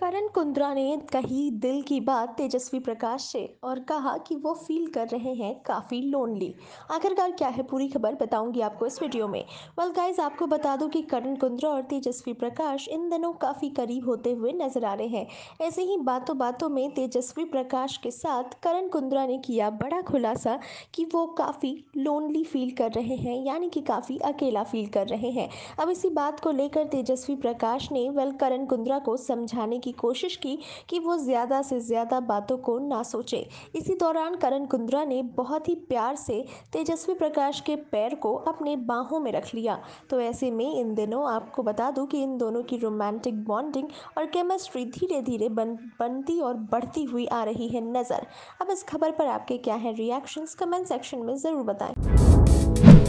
करण कुंद्रा ने कही दिल की बात तेजस्वी प्रकाश से और कहा कि वो फील कर रहे हैं काफ़ी लोनली आखिरकार क्या है पूरी खबर बताऊंगी आपको इस वीडियो में वेल गाइज आपको बता दूं कि करण कुंद्रा और तेजस्वी प्रकाश इन दिनों काफ़ी करीब होते हुए नजर आ रहे हैं ऐसे ही बातों बातों में तेजस्वी प्रकाश के साथ करण कुंद्रा ने किया बड़ा खुलासा कि वो काफ़ी लोनली फील कर रहे हैं यानी कि काफ़ी अकेला फील कर रहे हैं अब इसी बात को लेकर तेजस्वी प्रकाश ने वेल करण कुंद्रा को समझाने की की कोशिश की कि वो ज़्यादा से ज़्यादा बातों को ना सोचे इसी दौरान करण कुंद्रा ने बहुत ही प्यार से तेजस्वी प्रकाश के पैर को अपने बाहों में रख लिया तो ऐसे में इन दिनों आपको बता दूं कि इन दोनों की रोमांटिक बॉन्डिंग और केमिस्ट्री धीरे धीरे बन बनती और बढ़ती हुई आ रही है नज़र अब इस खबर पर आपके क्या हैं रिएक्शंस कमेंट सेक्शन में ज़रूर बताएं